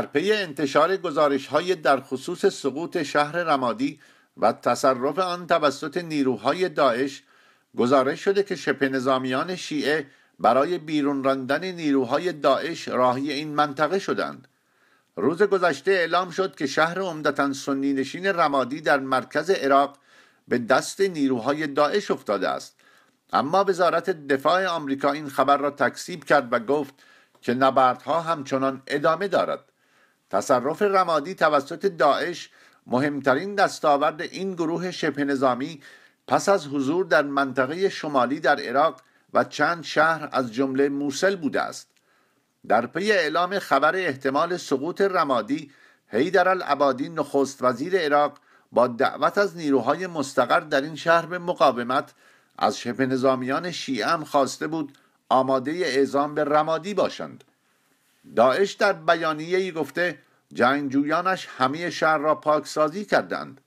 در پی انتشار گزارش های در خصوص سقوط شهر رمادی و تصرف آن توسط نیروهای داعش گزارش شده که شبه نظامیان شیعه برای بیرون راندن نیروهای داعش راهی این منطقه شدند روز گذشته اعلام شد که شهر عمدتا سنی نشین رمادی در مرکز عراق به دست نیروهای داعش افتاده است اما وزارت دفاع آمریکا این خبر را تکسیب کرد و گفت که نبردها همچنان ادامه دارد تصرف رمادی توسط داعش مهمترین دستاورد این گروه شبه نظامی پس از حضور در منطقه شمالی در عراق و چند شهر از جمله موسل بوده است در پی اعلام خبر احتمال سقوط رمادی حیدر العبادی نخست وزیر عراق با دعوت از نیروهای مستقر در این شهر به مقاومت از شبه نظامیان شیعه هم خواسته بود آماده اعزام به رمادی باشند داعش در بیانیه‌ای گفته جنگجویانش همه شهر را پاکسازی کردند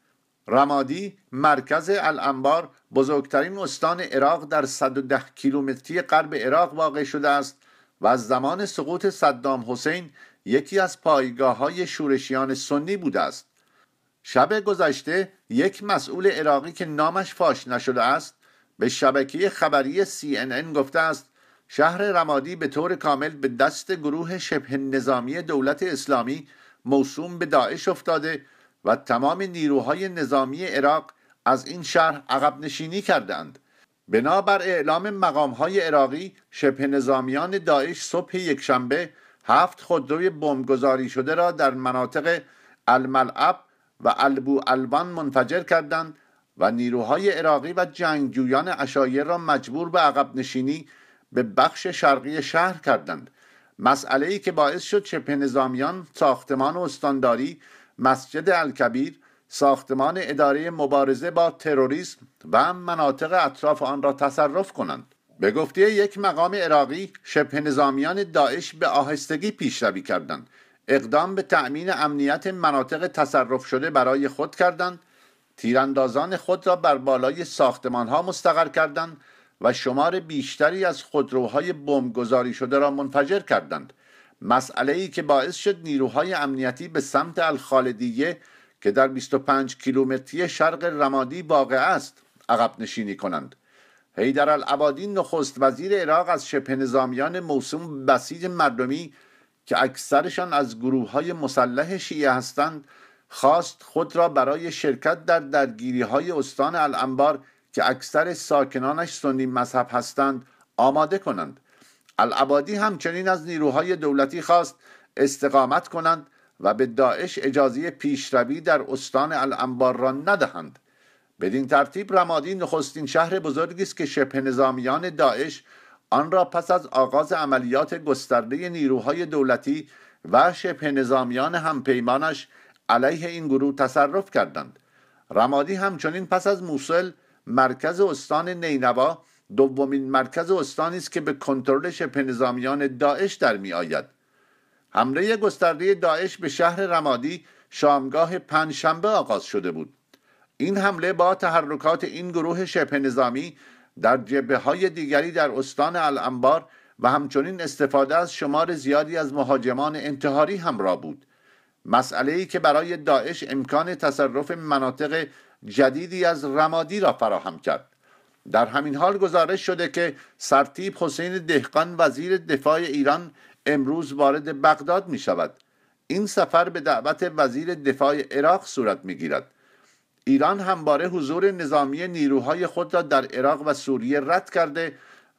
رمادی مرکز الانبار بزرگترین استان عراق در 110 کیلومتری غرب عراق واقع شده است و از زمان سقوط صدام حسین یکی از پایگاه های شورشیان سنی بوده است شب گذشته یک مسئول عراقی که نامش فاش نشده است به شبکه خبری CNN گفته است شهر رمادی به طور کامل به دست گروه شبه نظامی دولت اسلامی موسوم به داعش افتاده و تمام نیروهای نظامی عراق از این شهر عقب نشینی کردند بنابر اعلام مقامهای عراقی شبه نظامیان داعش صبح یکشنبه هفت خودروی بمبگذاری شده را در مناطق الملعب و البو منفجر کردند و نیروهای عراقی و جنگجویان اشایر را مجبور به عقب نشینی به بخش شرقی شهر کردند مسئله که باعث شد شبه نظامیان ساختمان استانداری مسجد الکبیر ساختمان اداره مبارزه با تروریسم و مناطق اطراف آن را تصرف کنند به گفته یک مقام عراقی شبه نظامیان داعش به آهستگی پیشروی کردند اقدام به تأمین امنیت مناطق تصرف شده برای خود کردند تیراندازان خود را بر بالای ساختمان ها مستقر کردند و شمار بیشتری از خودروهای بمبگذاری شده را منفجر کردند مسئله ای که باعث شد نیروهای امنیتی به سمت الخالدیه که در 25 کیلومتری شرق رمادی واقع است عقب نشینی کنند حیدر العبادی نخست وزیر عراق از شبه نظامیان موسوم بسیج مردمی که اکثرشان از گروه های مسلح شیعه هستند خواست خود را برای شرکت در درگیری های استان الانبار که اکثر ساکنانش سنی مذهب هستند آماده کنند العبادی همچنین از نیروهای دولتی خواست استقامت کنند و به داعش اجازه پیشروی در استان الانبار را ندهند بدین ترتیب رمادی نخستین شهر بزرگی است که شبه نظامیان داعش آن را پس از آغاز عملیات گسترده نیروهای دولتی و شبه نظامیان همپیمانش علیه این گروه تصرف کردند رمادی همچنین پس از موسل مرکز استان نینوا دومین مرکز استانی است که به کنترل شبه نظامیان داعش در می آید. حمله گسترده داعش به شهر رمادی شامگاه پنجشنبه آغاز شده بود این حمله با تحرکات این گروه شبه نظامی در جبه های دیگری در استان الانبار و همچنین استفاده از شمار زیادی از مهاجمان انتحاری همراه بود مسئله ای که برای داعش امکان تصرف مناطق جدیدی از رمادی را فراهم کرد در همین حال گزارش شده که سرتیب حسین دهقان وزیر دفاع ایران امروز وارد بغداد می شود این سفر به دعوت وزیر دفاع عراق صورت می گیرد ایران همواره حضور نظامی نیروهای خود را در عراق و سوریه رد کرده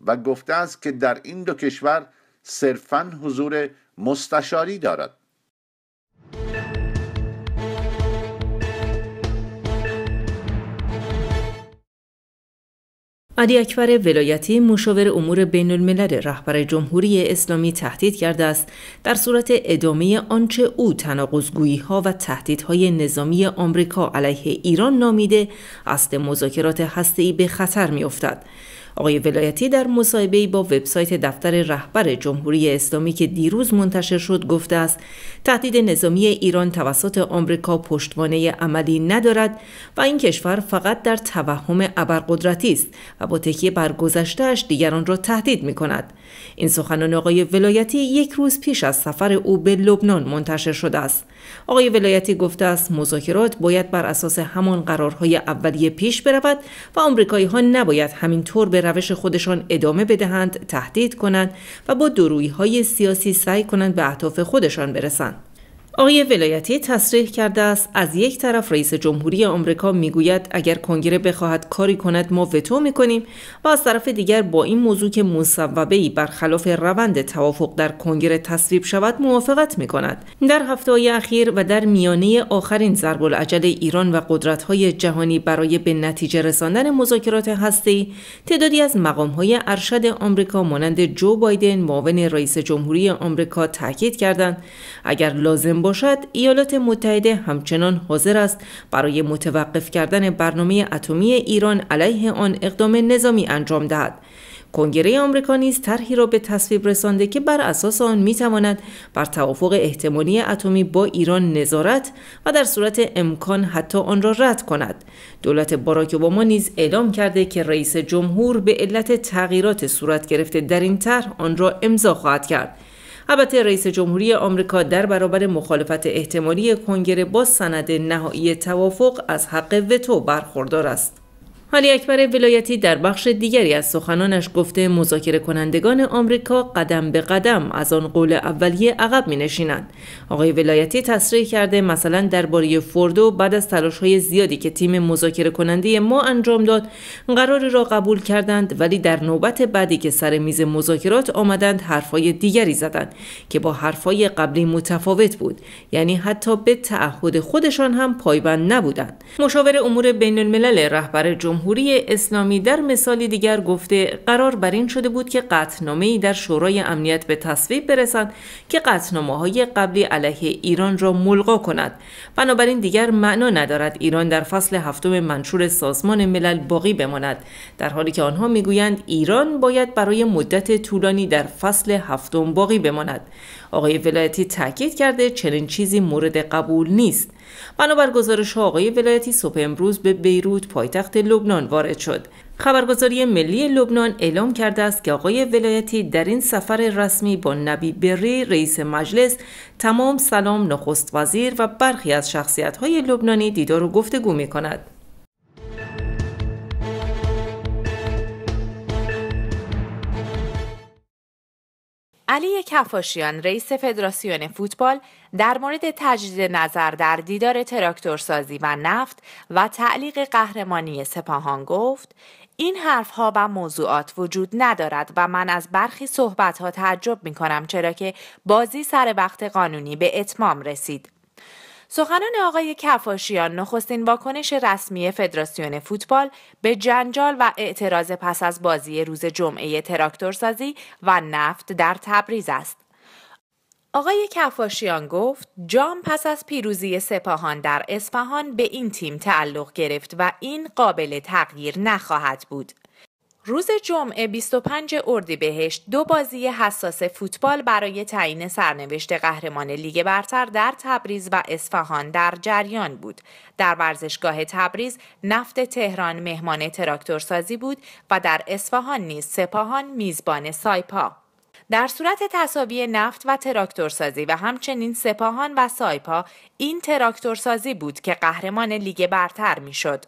و گفته است که در این دو کشور صرفا حضور مستشاری دارد علی اکبر ولایتی مشاور امور بین الملل رهبر جمهوری اسلامی تهدید کرده است در صورت ادامه آنچه او تناقضگویی ها و تهدیدهای نظامی آمریکا علیه ایران نامیده اصل مذاکرات هسته‌ای به خطر می‌افتد. آقای ولایتی در ای با وبسایت دفتر رهبر جمهوری اسلامی که دیروز منتشر شد گفته است تهدید نظامی ایران توسط آمریکا پشتوانه عملی ندارد و این کشور فقط در توهم ابرقدرتی است و با تکیه بر گذشتهاش دیگران را تهدید می کند. این سخنان آقای ولایتی یک روز پیش از سفر او به لبنان منتشر شده است. آقای ولایتی گفته است مذاکرات باید بر اساس همان قرارهای اولیه پیش برود و آمریکایی ها نباید همینطور به روش خودشان ادامه بدهند تهدید کنند و با درویی سیاسی سعی کنند به اهداف خودشان برسند آقای ولایتی تصریح کرده است از یک طرف رئیس جمهوری آمریکا میگوید اگر کنگره بخواهد کاری کند ما وتو میکنیم و از طرف دیگر با این موضوع که مصوبه ای برخلاف روند توافق در کنگره تصویب شود موافقت میکند در هفته های اخیر و در میانه آخرین ضرب العجل ایران و قدرت های جهانی برای به نتیجه رساندن مذاکرات ای تعدادی از مقام های ارشد آمریکا مانند جو بایدن معاون رئیس جمهوری آمریکا تاکید کردند اگر لازم باشد ایالات متحده همچنان حاضر است برای متوقف کردن برنامه اتمی ایران علیه آن اقدام نظامی انجام دهد کنگره آمریکا نیز طرحی را به تصویب رسانده که بر اساس آن میتواند بر توافق احتمالی اتمی با ایران نظارت و در صورت امکان حتی آن را رد کند دولت باراک اوباما نیز اعلام کرده که رئیس جمهور به علت تغییرات صورت گرفته در این طرح آن را امضا خواهد کرد البته رئیس جمهوری آمریکا در برابر مخالفت احتمالی کنگره با سند نهایی توافق از حق وتو برخوردار است حالی اکبر ولایتی در بخش دیگری از سخنانش گفته مذاکره کنندگان آمریکا قدم به قدم از آن قول اولیه عقب می نشینند. آقای ولایتی تصریح کرده مثلا درباره فوردو بعد از تلاش های زیادی که تیم مذاکره کننده ما انجام داد قرار را قبول کردند ولی در نوبت بعدی که سر میز مذاکرات آمدند حرفهای دیگری زدند که با حرفهای قبلی متفاوت بود یعنی حتی به تعهد خودشان هم پایبند نبودند مشاور امور بین الملل رهبر جمهوری اسلامی در مثالی دیگر گفته قرار بر این شده بود که قطنامه در شورای امنیت به تصویب برسند که قطنامه های قبلی علیه ایران را ملغا کند بنابراین دیگر معنا ندارد ایران در فصل هفتم منشور سازمان ملل باقی بماند در حالی که آنها میگویند ایران باید برای مدت طولانی در فصل هفتم باقی بماند آقای ولایتی تاکید کرده چنین چیزی مورد قبول نیست بنابر گزارش آقای ولایتی صبح امروز به بیروت پایتخت لبنان وارد شد خبرگزاری ملی لبنان اعلام کرده است که آقای ولایتی در این سفر رسمی با نبی بری رئیس مجلس تمام سلام نخست وزیر و برخی از شخصیت های لبنانی دیدار و گفتگو می کند. علی کفاشیان رئیس فدراسیون فوتبال در مورد تجدید نظر در دیدار تراکتورسازی و نفت و تعلیق قهرمانی سپاهان گفت این حرفها و موضوعات وجود ندارد و من از برخی ها تعجب می کنم چرا که بازی سر وقت قانونی به اتمام رسید. سخنان آقای کفاشیان نخستین واکنش رسمی فدراسیون فوتبال به جنجال و اعتراض پس از بازی روز جمعه تراکتورسازی و نفت در تبریز است. آقای کفاشیان گفت جام پس از پیروزی سپاهان در اسفهان به این تیم تعلق گرفت و این قابل تغییر نخواهد بود. روز جمعه 25 اردیبهشت دو بازی حساس فوتبال برای تعیین سرنوشت قهرمان لیگ برتر در تبریز و اصفهان در جریان بود. در ورزشگاه تبریز نفت تهران مهمان تراکتورسازی بود و در اصفهان نیز سپاهان میزبان سایپا. در صورت تصاوی نفت و تراکتورسازی و همچنین سپاهان و سایپا این تراکتورسازی بود که قهرمان لیگ برتر میشد.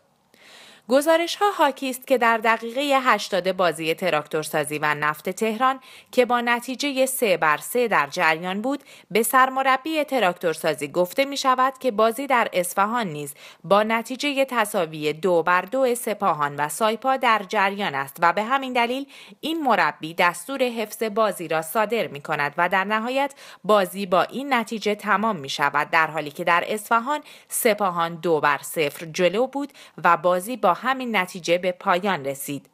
گزارش ها حاکی است که در دقیقه 80 بازی تراکتورسازی و نفت تهران که با نتیجه 3 بر 3 در جریان بود به سرمربی تراکتورسازی گفته می شود که بازی در اصفهان نیز با نتیجه تساوی 2 بر دو سپاهان و سایپا در جریان است و به همین دلیل این مربی دستور حفظ بازی را صادر می کند و در نهایت بازی با این نتیجه تمام می شود در حالی که در اصفهان سپاهان 2 بر 0 جلو بود و بازی با همین نتیجه به پایان رسید.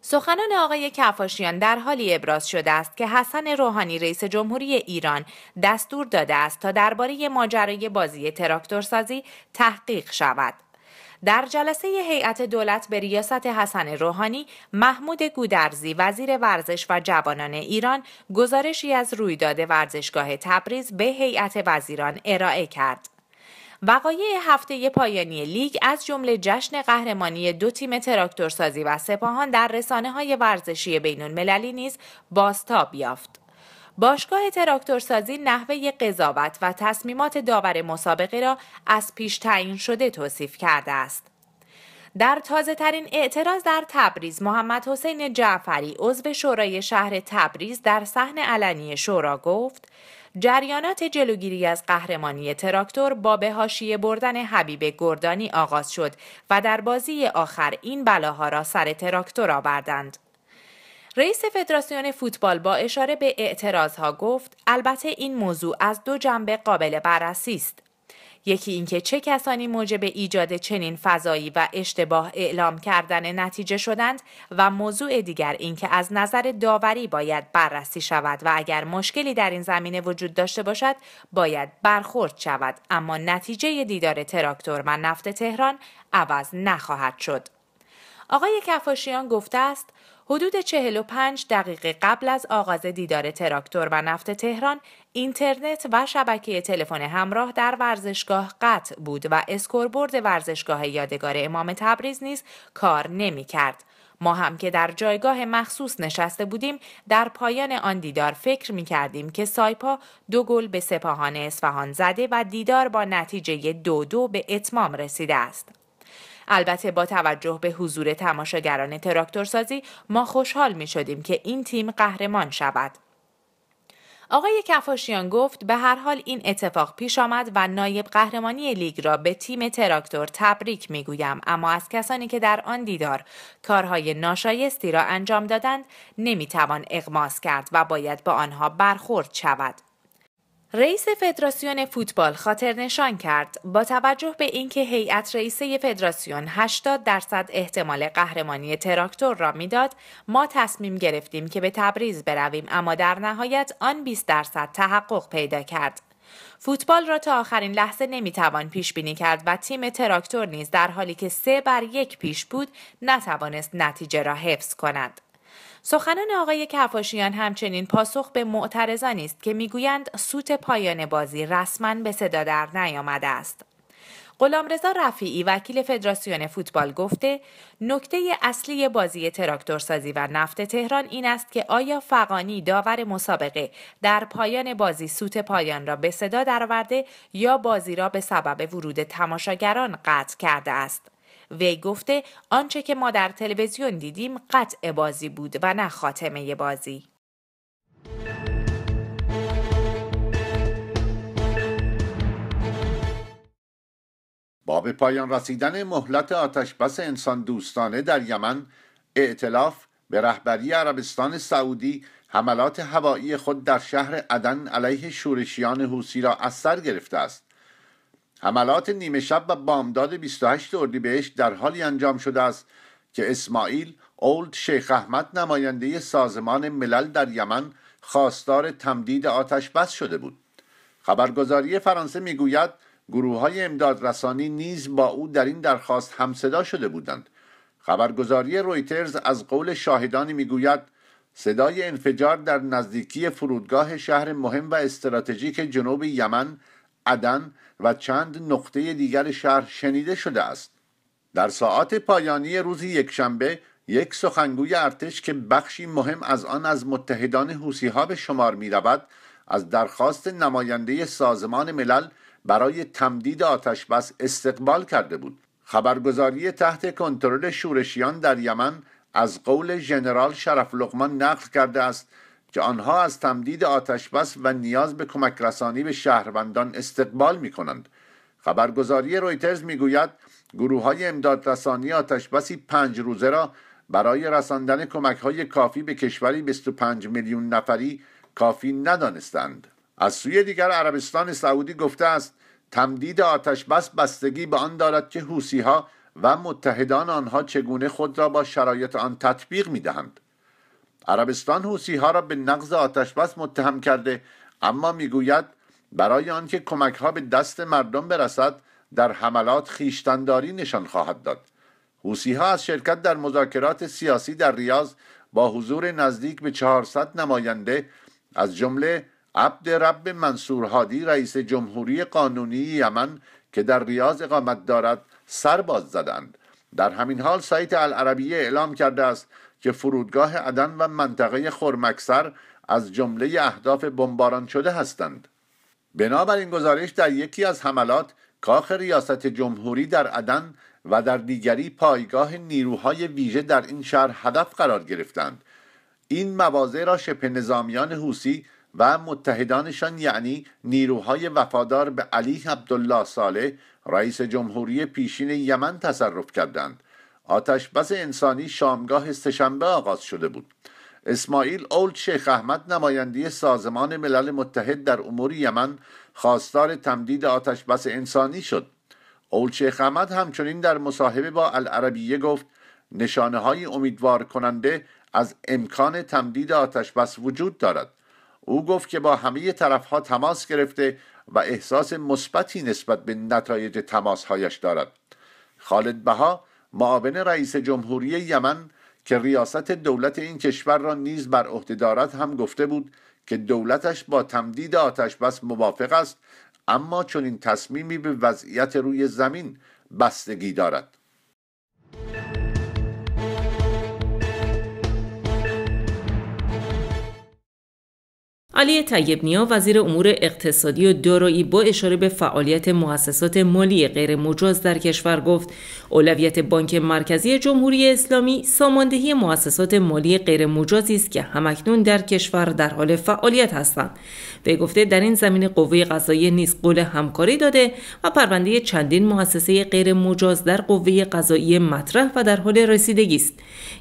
سخنان آقای کفاشیان در حالی ابراز شده است که حسن روحانی رئیس جمهوری ایران دستور داده است تا درباره ماجرای بازی تراکتورسازی تحقیق شود. در جلسه هیئت دولت به ریاست حسن روحانی، محمود گودرزی وزیر ورزش و جوانان ایران گزارشی از رویداد ورزشگاه تبریز به هیئت وزیران ارائه کرد. وقایع هفته پایانی لیگ از جمله جشن قهرمانی دو تیم تراکتورسازی و سپاهان در رسانه های ورزشی بین نیز بازتاب یافت. باشگاه تراکتورسازی نحوه قضاوت و تصمیمات داور مسابقه را از پیش تعیین شده توصیف کرده است. در تازه ترین اعتراض در تبریز محمد حسین جعفری عضو شورای شهر تبریز در صحن علنی شورا گفت جریانات جلوگیری از قهرمانی تراکتور با به حاشیه بردن حبیب گردانی آغاز شد و در بازی آخر این بلاها را سر تراکتور آوردند. رئیس فدراسیون فوتبال با اشاره به اعتراض ها گفت البته این موضوع از دو جنبه قابل بررسی است یکی اینکه چه کسانی موجب ایجاد چنین فضایی و اشتباه اعلام کردن نتیجه شدند و موضوع دیگر اینکه از نظر داوری باید بررسی شود و اگر مشکلی در این زمینه وجود داشته باشد باید برخورد شود اما نتیجه دیدار تراکتور و نفت تهران عوض نخواهد شد آقای کفاشیان گفته است حدود 45 دقیقه قبل از آغاز دیدار تراکتور و نفت تهران اینترنت و شبکه تلفن همراه در ورزشگاه قطع بود و اسکوربرد ورزشگاه یادگار امام تبریز نیز کار نمی کرد. ما هم که در جایگاه مخصوص نشسته بودیم در پایان آن دیدار فکر می کردیم که سایپا دو گل به سپاهان اسفهان زده و دیدار با نتیجه دو دو به اتمام رسیده است. البته با توجه به حضور تماشاگران تراکتورسازی ما خوشحال می شدیم که این تیم قهرمان شود. آقای کفاشیان گفت به هر حال این اتفاق پیش آمد و نایب قهرمانی لیگ را به تیم تراکتور تبریک میگویم اما از کسانی که در آن دیدار کارهای ناشایستی را انجام دادند توان اقماس کرد و باید با آنها برخورد شود رئیس فدراسیون فوتبال خاطر نشان کرد با توجه به اینکه هیئت رئیسه فدراسیون 80 درصد احتمال قهرمانی تراکتور را میداد ما تصمیم گرفتیم که به تبریز برویم اما در نهایت آن 20 درصد تحقق پیدا کرد فوتبال را تا آخرین لحظه نمیتوان پیش بینی کرد و تیم تراکتور نیز در حالی که سه بر یک پیش بود نتوانست نتیجه را حفظ کند سخنان آقای کفاشیان همچنین پاسخ به معترضانی است که میگویند سوت پایان بازی رسما به صدا در نیامده است. غلامرضا رفیعی وکیل فدراسیون فوتبال گفته نکته اصلی بازی تراکتورسازی و نفت تهران این است که آیا فقانی داور مسابقه در پایان بازی سوت پایان را به صدا درآورده یا بازی را به سبب ورود تماشاگران قطع کرده است وی گفته آنچه که ما در تلویزیون دیدیم قطع بازی بود و نه خاتمه بازی. با به پایان رسیدن مهلت آتشبس انسان دوستانه در یمن اعتلاف به رهبری عربستان سعودی حملات هوایی خود در شهر عدن علیه شورشیان حوسی را از سر گرفته است حملات نیمه شب و بامداد 28 اردیبهشت در حالی انجام شده است که اسماعیل اولد شیخ احمد نماینده سازمان ملل در یمن خواستار تمدید آتش بس شده بود خبرگزاری فرانسه میگوید گروه های امدادرسانی نیز با او در این درخواست همصدا شده بودند خبرگزاری رویترز از قول شاهدانی میگوید صدای انفجار در نزدیکی فرودگاه شهر مهم و استراتژیک جنوب یمن عدن و چند نقطه دیگر شهر شنیده شده است در ساعات پایانی روز یکشنبه یک سخنگوی ارتش که بخشی مهم از آن از متحدان حوسیها به شمار می رود از درخواست نماینده سازمان ملل برای تمدید بس استقبال کرده بود خبرگزاری تحت کنترل شورشیان در یمن از قول ژنرال شرف لقمان نقل کرده است که آنها از تمدید آتشبس و نیاز به کمک رسانی به شهروندان استقبال می کنند. خبرگزاری رویترز میگوید گروه های رسانی آتشبسی پنج روزه را برای رساندن کمک های کافی به کشوری 25 میلیون نفری کافی ندانستند از سوی دیگر عربستان سعودی گفته است تمدید آتشبس بستگی به آن دارد که حوسی ها و متحدان آنها چگونه خود را با شرایط آن تطبیق می دهند. عربستان حوسی ها را به نقض آتشبس متهم کرده اما میگوید برای آنکه کمک ها به دست مردم برسد در حملات خیشتنداری نشان خواهد داد حوسی از شرکت در مذاکرات سیاسی در ریاض با حضور نزدیک به 400 نماینده از جمله عبد رب منصور هادی رئیس جمهوری قانونی یمن که در ریاض اقامت دارد باز زدند در همین حال سایت العربیه اعلام کرده است که فرودگاه عدن و منطقه خرمکسر از جمله اهداف بمباران شده هستند بنابراین گزارش در یکی از حملات کاخ ریاست جمهوری در عدن و در دیگری پایگاه نیروهای ویژه در این شهر هدف قرار گرفتند این مواضع را شبه نظامیان حوسی و متحدانشان یعنی نیروهای وفادار به علی عبدالله صالح رئیس جمهوری پیشین یمن تصرف کردند آتشبس انسانی شامگاه سهشنبه آغاز شده بود اسماعیل اول شیخ احمد نماینده سازمان ملل متحد در امور یمن خواستار تمدید بس انسانی شد اول شیخ احمد همچنین در مصاحبه با العربیه گفت نشانه های امیدوار کننده از امکان تمدید بس وجود دارد او گفت که با همه طرف ها تماس گرفته و احساس مثبتی نسبت به نتایج هایش دارد خالد بها معاون رئیس جمهوری یمن که ریاست دولت این کشور را نیز بر عهده دارد هم گفته بود که دولتش با تمدید آتش بس موافق است اما این تصمیمی به وضعیت روی زمین بستگی دارد علی طیب نیا وزیر امور اقتصادی و دارایی با اشاره به فعالیت مؤسسات مالی غیر مجاز در کشور گفت اولویت بانک مرکزی جمهوری اسلامی ساماندهی مؤسسات مالی غیر مجازی است که همکنون در کشور در حال فعالیت هستند به گفته در این زمینه قوه قضاییه نیز قول همکاری داده و پرونده چندین مؤسسه غیر مجاز در قوه قضاییه مطرح و در حال رسیدگی است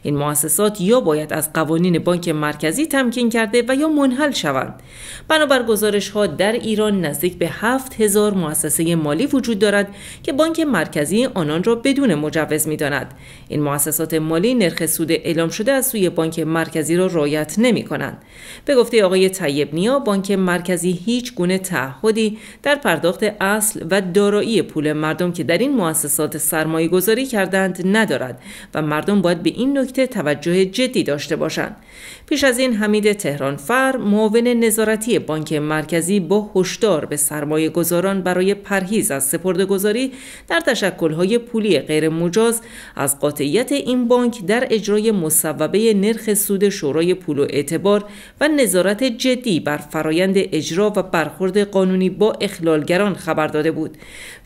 این مؤسسات یا باید از قوانین بانک مرکزی تمکین کرده و یا منحل شود دارند. بنابر گزارش ها در ایران نزدیک به 7000 مؤسسه مالی وجود دارد که بانک مرکزی آنان را بدون مجوز می داند. این مؤسسات مالی نرخ سود اعلام شده از سوی بانک مرکزی را رعایت نمی کنند. به گفته آقای طیب نیا بانک مرکزی هیچ گونه تعهدی در پرداخت اصل و دارایی پول مردم که در این مؤسسات سرمایه گذاری کردند ندارد و مردم باید به این نکته توجه جدی داشته باشند. پیش از این حمید تهرانفر معاون نظارتی بانک مرکزی با هشدار به سرمایه گذاران برای پرهیز از گذاری در تشکلهای پولی غیرمجاز از قاطعیت این بانک در اجرای مصوبه نرخ سود شورای پول و اعتبار و نظارت جدی بر فرایند اجرا و برخورد قانونی با اخلالگران خبر داده بود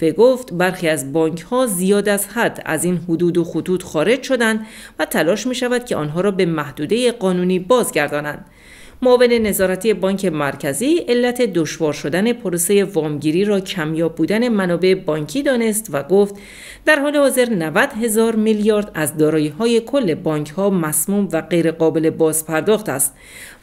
و گفت برخی از بانک ها زیاد از حد از این حدود و خطوط خارج شدند و تلاش می شود که آنها را به محدوده قانون قانونی بازگردانند معاون نظارتی بانک مرکزی علت دشوار شدن پروسه وامگیری را کمیاب بودن منابع بانکی دانست و گفت در حال حاضر 90 هزار میلیارد از دارایی های کل بانک ها مسموم و غیرقابل بازپرداخت است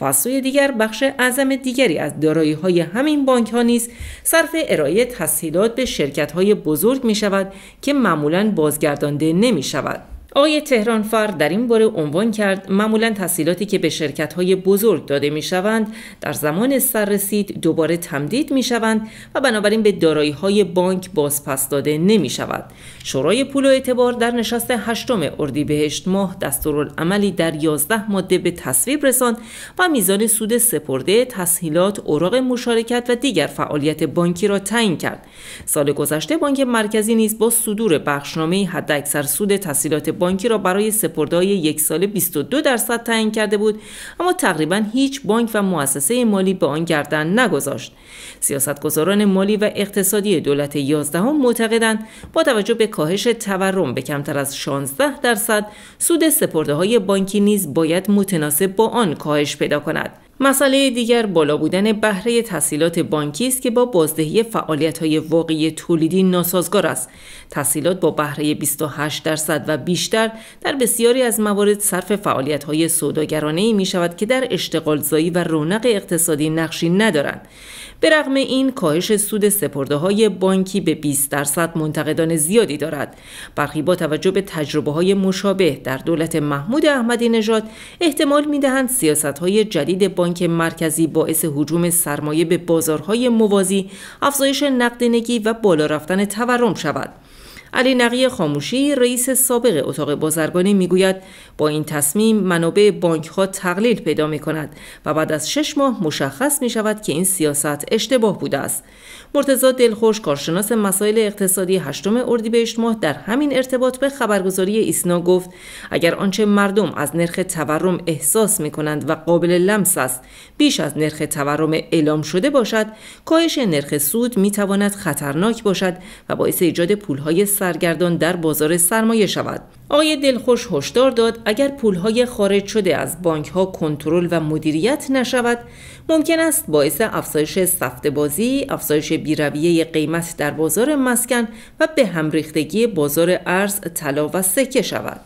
و از سوی دیگر بخش اعظم دیگری از دارایی های همین بانک ها نیز صرف ارائه تسهیلات به شرکت های بزرگ می شود که معمولا بازگردانده نمی شود. آقای تهرانفر در این باره عنوان کرد معمولا تسهیلاتی که به شرکت های بزرگ داده می شوند در زمان سررسید دوباره تمدید می شوند و بنابراین به دارایی های بانک بازپس داده نمی شود. شورای پول و اعتبار در نشست هشتم اردیبهشت ماه دستورالعملی در 11 ماده به تصویب رساند و میزان سود سپرده، تسهیلات، اوراق مشارکت و دیگر فعالیت بانکی را تعیین کرد. سال گذشته بانک مرکزی نیز با صدور بخشنامه حداکثر سود تسهیلات بانکی را برای سپردهای یک سال 22 درصد تعیین کرده بود اما تقریبا هیچ بانک و مؤسسه مالی به آن گردن نگذاشت سیاستگزاران مالی و اقتصادی دولت 11 معتقدند با توجه به کاهش تورم به کمتر از 16 درصد سود سپرده های بانکی نیز باید متناسب با آن کاهش پیدا کند مسئله دیگر بالا بودن بهره تسهیلات بانکی است که با بازدهی های واقعی تولیدی ناسازگار است. تسهیلات با بهره 28 درصد و بیشتر در بسیاری از موارد صرف فعالیت‌های سوداگرانه ای می شود که در اشتغالزایی و رونق اقتصادی نقشی ندارند. به رغم این کاهش سود سپرده های بانکی به 20 درصد منتقدان زیادی دارد برخی با توجه به تجربه های مشابه در دولت محمود احمدی نژاد احتمال میدهند سیاست های جدید بانک مرکزی باعث حجوم سرمایه به بازارهای موازی افزایش نقدینگی و بالا رفتن تورم شود علی نقی خاموشی رئیس سابق اتاق بازرگانی میگوید با این تصمیم منابع بانک ها تقلیل پیدا می کند و بعد از شش ماه مشخص می شود که این سیاست اشتباه بوده است مرتضا دلخوش کارشناس مسائل اقتصادی هشتم اردیبهشت ماه در همین ارتباط به خبرگزاری ایسنا گفت اگر آنچه مردم از نرخ تورم احساس می کنند و قابل لمس است بیش از نرخ تورم اعلام شده باشد کاهش نرخ سود می تواند خطرناک باشد و باعث ایجاد پولهای سرگردان در بازار سرمایه شود آقای دلخوش هشدار داد اگر پولهای خارج شده از بانک ها کنترل و مدیریت نشود ممکن است باعث افزایش سفت بازی، افزایش بیرویه قیمت در بازار مسکن و به همریختگی بازار ارز، طلا و سکه شود.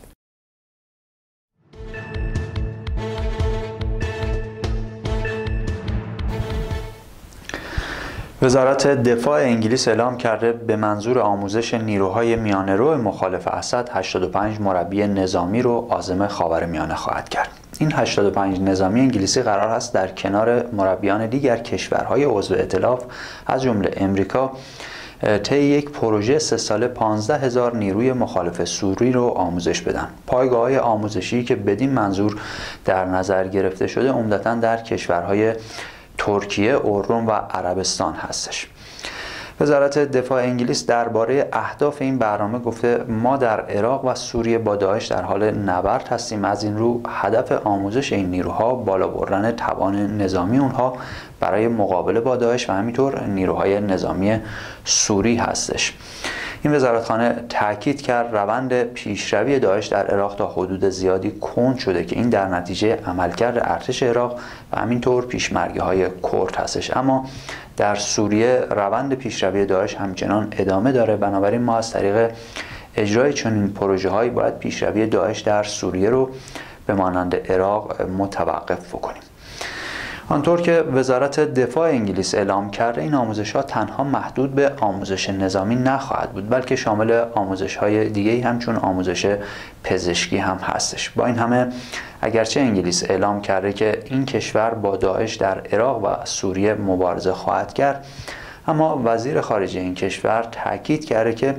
وزارت دفاع انگلیس اعلام کرده به منظور آموزش نیروهای میانه رو مخالف اسد 85 مربی نظامی رو عازم میانه خواهد کرد. این 85 نظامی انگلیسی قرار است در کنار مربیان دیگر کشورهای عضو ائتلاف از جمله امریکا طی یک پروژه سه ساله 15 هزار نیروی مخالف سوری رو آموزش بدن پایگاه های آموزشی که بدین منظور در نظر گرفته شده عمدتا در کشورهای ترکیه، اردن و عربستان هستش. وزارت دفاع انگلیس درباره اهداف این برنامه گفته ما در عراق و سوریه با داعش در حال نبرد هستیم از این رو هدف آموزش این نیروها بالا بردن توان نظامی اونها برای مقابله با داعش و همینطور نیروهای نظامی سوری هستش این وزارتخانه تاکید کرد روند پیشروی داعش در عراق تا حدود زیادی کند شده که این در نتیجه عملکرد ارتش عراق و همینطور پیشمرگی های کرد هستش اما در سوریه روند پیشروی داعش همچنان ادامه داره بنابراین ما از طریق اجرای چنین پروژه هایی باید پیشروی داعش در سوریه رو به مانند عراق متوقف بکنیم آنطور که وزارت دفاع انگلیس اعلام کرده این آموزش ها تنها محدود به آموزش نظامی نخواهد بود بلکه شامل آموزش های دیگه همچون آموزش پزشکی هم هستش با این همه اگرچه انگلیس اعلام کرده که این کشور با داعش در عراق و سوریه مبارزه خواهد کرد اما وزیر خارجه این کشور تاکید کرده که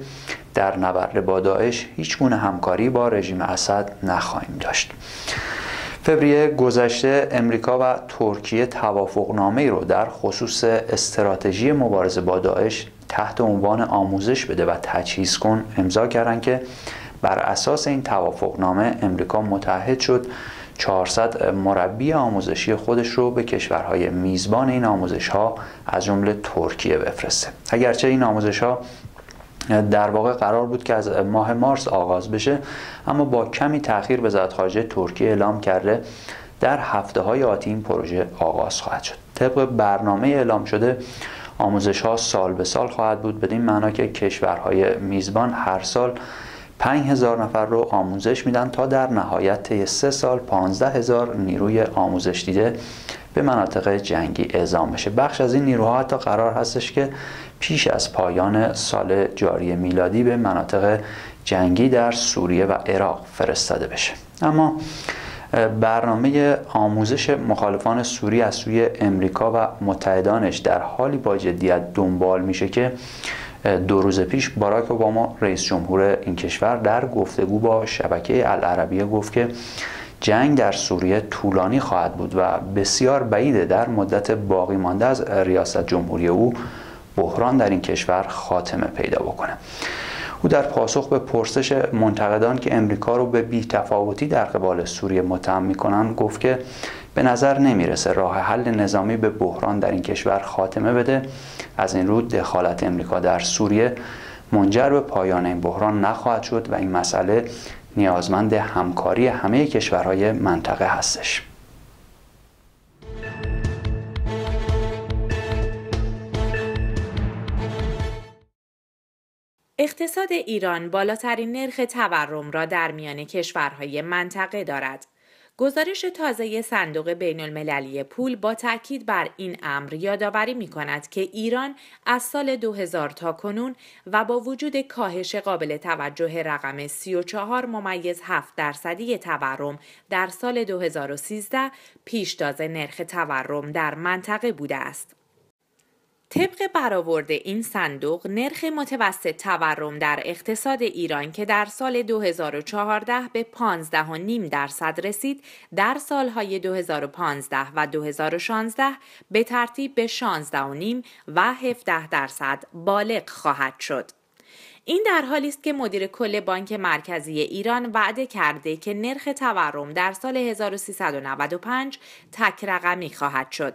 در نبرد با داعش هیچ گونه همکاری با رژیم اسد نخواهیم داشت فوریه گذشته امریکا و ترکیه نامه ای رو در خصوص استراتژی مبارزه با داعش تحت عنوان آموزش بده و تجهیز کن امضا کردن که بر اساس این توافقنامه امریکا متحد شد 400 مربی آموزشی خودش رو به کشورهای میزبان این آموزش ها از جمله ترکیه بفرسته اگرچه این آموزش ها در واقع قرار بود که از ماه مارس آغاز بشه اما با کمی تاخیر وزارت خارجه ترکیه اعلام کرده در هفته های آتی این پروژه آغاز خواهد شد طبق برنامه اعلام شده آموزش ها سال به سال خواهد بود بدین معنا که کشورهای میزبان هر سال 5000 نفر رو آموزش میدن تا در نهایت طی سه سال 15000 نیروی آموزش دیده به مناطق جنگی اعزام بشه بخش از این نیروها حتی قرار هستش که پیش از پایان سال جاری میلادی به مناطق جنگی در سوریه و عراق فرستاده بشه اما برنامه آموزش مخالفان سوری از سوی امریکا و متحدانش در حالی با جدیت دنبال میشه که دو روز پیش باراک اوباما رئیس جمهور این کشور در گفتگو با شبکه العربیه گفت که جنگ در سوریه طولانی خواهد بود و بسیار بعیده در مدت باقی مانده از ریاست جمهوری او بحران در این کشور خاتمه پیدا بکنه او در پاسخ به پرسش منتقدان که امریکا رو به تفاوتی در قبال سوریه متهم میکنن گفت که به نظر نمیرسه راه حل نظامی به بحران در این کشور خاتمه بده از این رو دخالت امریکا در سوریه منجر به پایان این بحران نخواهد شد و این مسئله نیازمند همکاری همه کشورهای منطقه هستش اقتصاد ایران بالاترین نرخ تورم را در میان کشورهای منطقه دارد. گزارش تازه صندوق بین المللی پول با تاکید بر این امر یادآوری می کند که ایران از سال 2000 تا کنون و با وجود کاهش قابل توجه رقم 34 ممیز 7 درصدی تورم در سال 2013 پیشتاز نرخ تورم در منطقه بوده است. طبق برآورد این صندوق نرخ متوسط تورم در اقتصاد ایران که در سال 2014 به 15.5 درصد رسید در سالهای 2015 و 2016 به ترتیب به 16.5 و 17 درصد بالغ خواهد شد. این در حالی است که مدیر کل بانک مرکزی ایران وعده کرده که نرخ تورم در سال 1395 تک رقمی خواهد شد.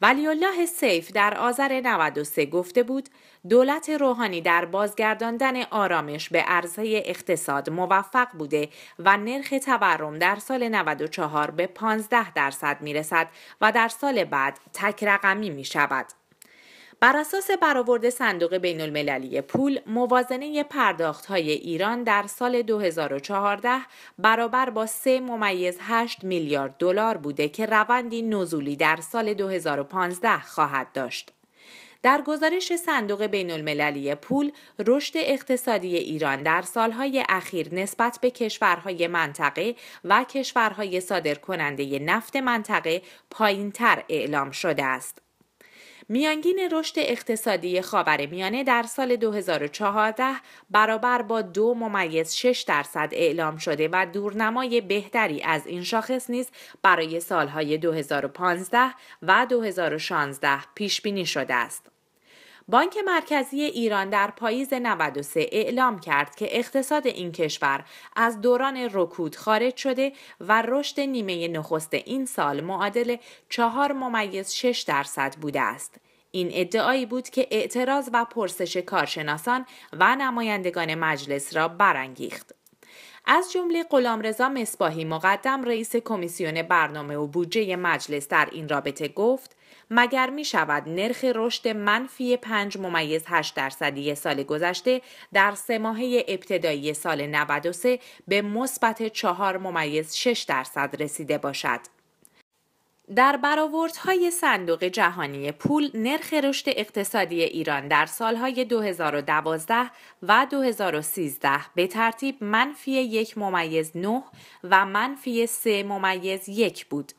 ولی الله سیف در آذر 93 گفته بود دولت روحانی در بازگرداندن آرامش به عرضه اقتصاد موفق بوده و نرخ تورم در سال 94 به 15 درصد میرسد و در سال بعد تک رقمی می شود. بر اساس برآورد صندوق بین المللی پول موازنه پرداخت های ایران در سال 2014 برابر با 3 ممیز 8 میلیارد دلار بوده که روندی نزولی در سال 2015 خواهد داشت. در گزارش صندوق بین المللی پول رشد اقتصادی ایران در سالهای اخیر نسبت به کشورهای منطقه و کشورهای صادرکننده نفت منطقه پایینتر اعلام شده است. میانگین رشد اقتصادی میانه در سال 2014 برابر با دو ممیز 6 درصد اعلام شده و دورنمای بهتری از این شاخص نیز برای سالهای 2015 و 2016 پیش بینی شده است. بانک مرکزی ایران در پاییز 93 اعلام کرد که اقتصاد این کشور از دوران رکود خارج شده و رشد نیمه نخست این سال معادل 4 ممیز 6 درصد بوده است. این ادعایی بود که اعتراض و پرسش کارشناسان و نمایندگان مجلس را برانگیخت. از جمله غلامرضا مصباحی مقدم رئیس کمیسیون برنامه و بودجه مجلس در این رابطه گفت مگر می شود نرخ رشد منفی 5 ممیز 8 درصدی سال گذشته در سه ماهه ابتدایی سال 93 به مثبت 4 ممیز 6 درصد رسیده باشد. در برآوردهای صندوق جهانی پول نرخ رشد اقتصادی ایران در سالهای 2012 و 2013 به ترتیب منفی یک ممیز 9 و منفی 3 ممیز 1 بود.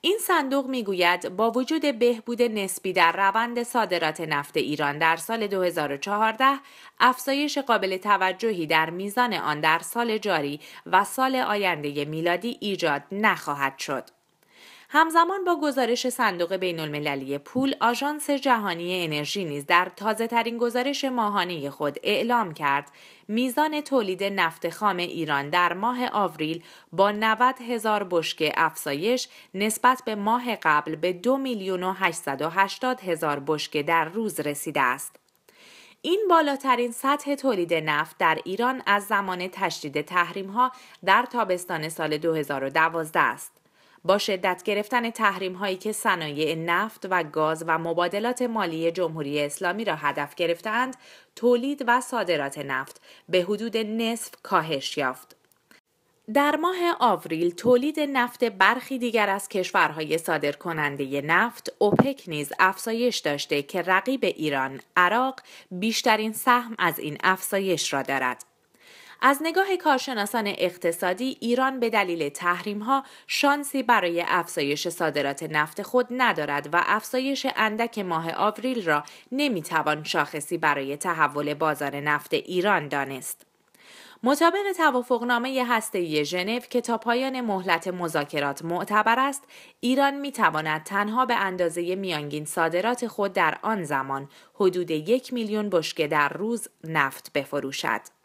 این صندوق میگوید با وجود بهبود نسبی در روند صادرات نفت ایران در سال 2014 افزایش قابل توجهی در میزان آن در سال جاری و سال آینده میلادی ایجاد نخواهد شد. همزمان با گزارش صندوق بین المللی پول آژانس جهانی انرژی نیز در تازه ترین گزارش ماهانه خود اعلام کرد میزان تولید نفت خام ایران در ماه آوریل با 90 هزار بشکه افزایش نسبت به ماه قبل به 2 میلیون و 880 هزار بشکه در روز رسیده است. این بالاترین سطح تولید نفت در ایران از زمان تشدید تحریم ها در تابستان سال 2012 است. با شدت گرفتن تحریم هایی که صنایع نفت و گاز و مبادلات مالی جمهوری اسلامی را هدف گرفتند، تولید و صادرات نفت به حدود نصف کاهش یافت. در ماه آوریل تولید نفت برخی دیگر از کشورهای صادرکننده نفت اوپک نیز افزایش داشته که رقیب ایران عراق بیشترین سهم از این افزایش را دارد. از نگاه کارشناسان اقتصادی ایران به دلیل تحریم ها شانسی برای افزایش صادرات نفت خود ندارد و افزایش اندک ماه آوریل را نمیتوان شاخصی برای تحول بازار نفت ایران دانست. مطابق توافقنامه هسته ژنو که تا پایان مهلت مذاکرات معتبر است، ایران می تنها به اندازه میانگین صادرات خود در آن زمان حدود یک میلیون بشکه در روز نفت بفروشد.